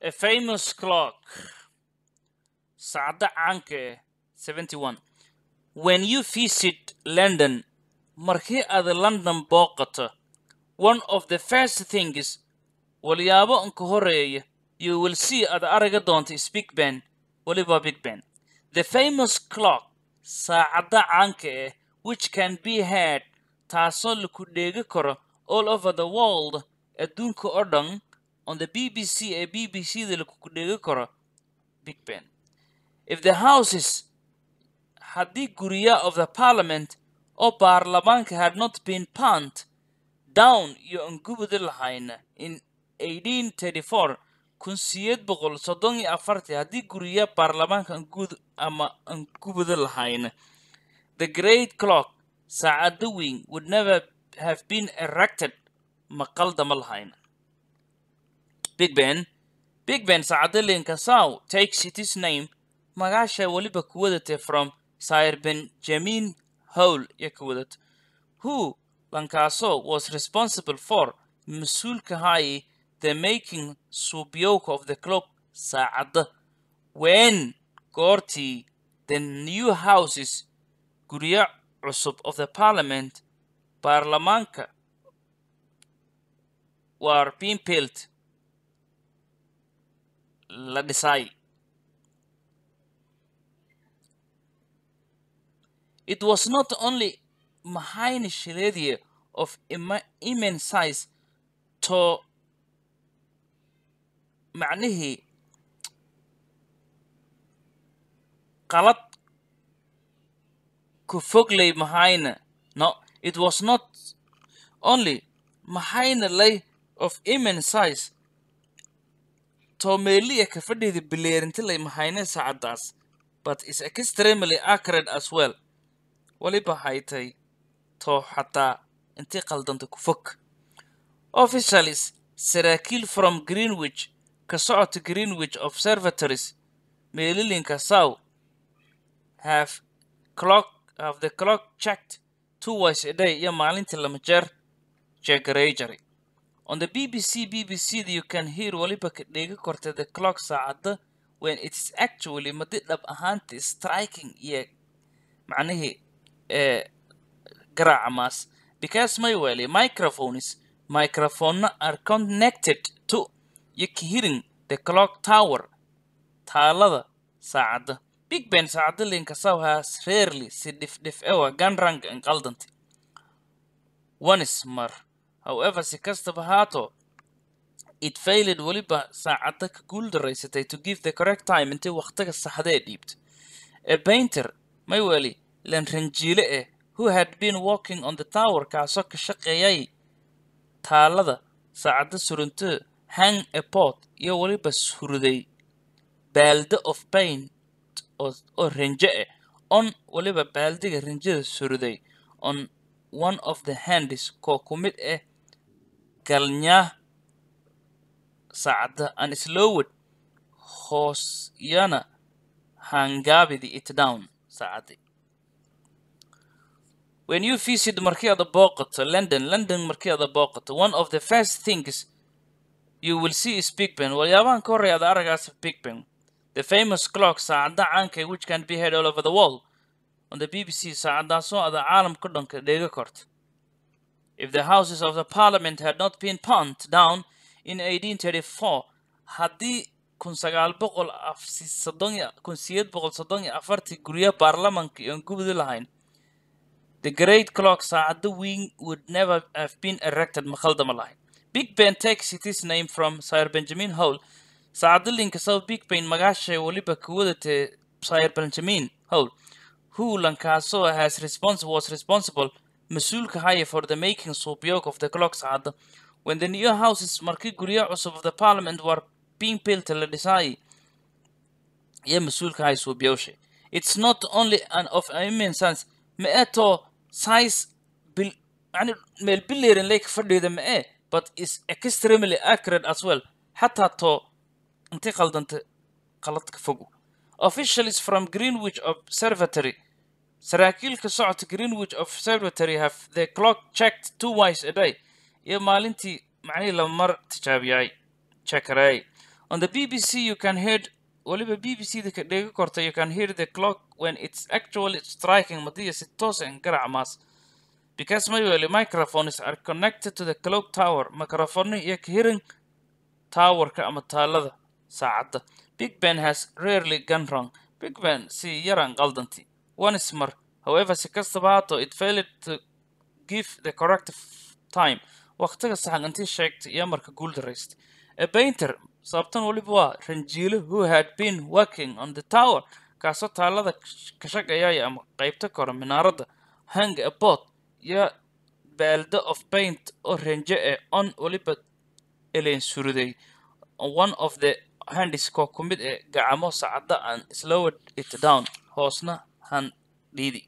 A famous clock. Saacada caanka When you visit London, markii aad London booqato, one of the first things walyaabo anka horeeya you will see aad araga doonto is Big Ben, waliba Big Ben. The famous clock, saacada caanka ah which can be heard taasoo laku dheegi karo all over the world adduunka oo dhan on the BBC ee BBC-da la dhigi karo Big Ben. If the houses haddii guriya of the parliament oo baarlamaanka had not been punt down iyo aan gubudi lahayna in 1834 kun siyeed boqol soddon iyo afartii haddii guriya baarlamaanka angud ama aan gubudi lahayna the great clock saacadda weyn would never have been erected maqaldama lahayna big ben big ben sacadilinka sow takes itis name magaasha weliba ku wadate from sir benjamin howl iyo ku wadat who lankaaso was responsible for mas-uulka haaye the making subyowka of the clock saacadda when goortii the new houses guryo cusub of the parliament baarlamaanka war being built la dhisay it was not only mahayne shaleediye of imen size to macnihii qalad ku foglay mahayne no it was not only mahayne lay of imen size Tomelia kafadhidi bilerintilay mahayne saacadas, but is extremely accurate as well. Waliba haytay to xataa intii qaldanta ku fog. Officials saraakiil from Greenwich ka socota Greenwich Observatories meelilinka Sow have clock have the clock checked two ways a day iyo maalintii lama jeer jeegarajaray On the BBC, BBC you can hear waliba ka kadhega korta the clock saacadda when itis is actually madi dhab ahaanti striking iyo macnihii ee eh, garaaca maas because my weli microphones microphone are connected to you hearing the clock tower taalada saacadda big ben saacadda linkasaw has rarely si dhif ewa ganrang qaldanti one mar however si kastaba haato it failed weliba saacadda ka guul daraysatay to give the correct time intay wakhtiga saxdee dhiibto a e bainter mayweli lan ranjiile ah eh, who had been walking on the tower kaasoo ka shaqeeyay taalada saacadda surunto hang a pot iyo weliba suruday baaldo of paint oo rinje ah on weliba baaldiga rinjada suruday on one of the handis koo ku mid ah galnyah sacda an slowed hoosyana hangabidi it down sacadi when you visit markii ada booqato london london markii ada booqato one of the first things you will see is big ben waliyaabahan ka horreya ada aragaas big ben the famous clock saacadda caankae which can be heard all over the world on the b b c saacadaasoo ada caalamka dhanka dheega korta If the Houses of the Parliament had not been punt down in 1834 haddii boqol guryo baarlamanka aan gubdi lahayn the great clock saacadda wing would never have been erected maqaldama lahayn big ben takes its name from sir benjamin howell saacadda linkasaba big ben magaashay weliba ka wadatee sir benjamin howell who lankaasoo has response was responsible مسؤول كهاي for the making subyog of the clocks had when the new houses markii gurya cusub of the parliament were being built la dhisay iyo مسؤول كهاي subyoshe it's not only an of immense sense ma eto size bil يعني meel biliran lake fadhida ma e but is extremely accurate as well حتى تو انتي قلدنت قلطك فوق officials from Greenwich Observatory saraakiilka socota greenwich observatory have the clock checked two wise a day iyo maalintii macnihii la mar tijaabiyay checkeray on the bbc you can hear waliba b b c da ka dheega korta you can hear the clock when it's actually striking madiya si toosan ah garac maas because manually microphones are connected to the clock tower microphone iyo kahiran towerka ama taalada saacadda big ben has rarely gone rong big ben si yaran qaldantii one smart. However, si kastaba haato, it failed to give the correct time. Waqtiga saxan intii sheegtay iyo marka guul A painter, sababtan weliba waa ranjiilo who had been working on the tower, kaasoo taalada ka shaqeeyaya ama qaybta kore minaaradda, hung a boat iyo baaldo of paint oo renje eh on waliba eleen suruday. One of the handis koo ku mid gacamo sacadda aan slow it down hoosna 看，丽丽。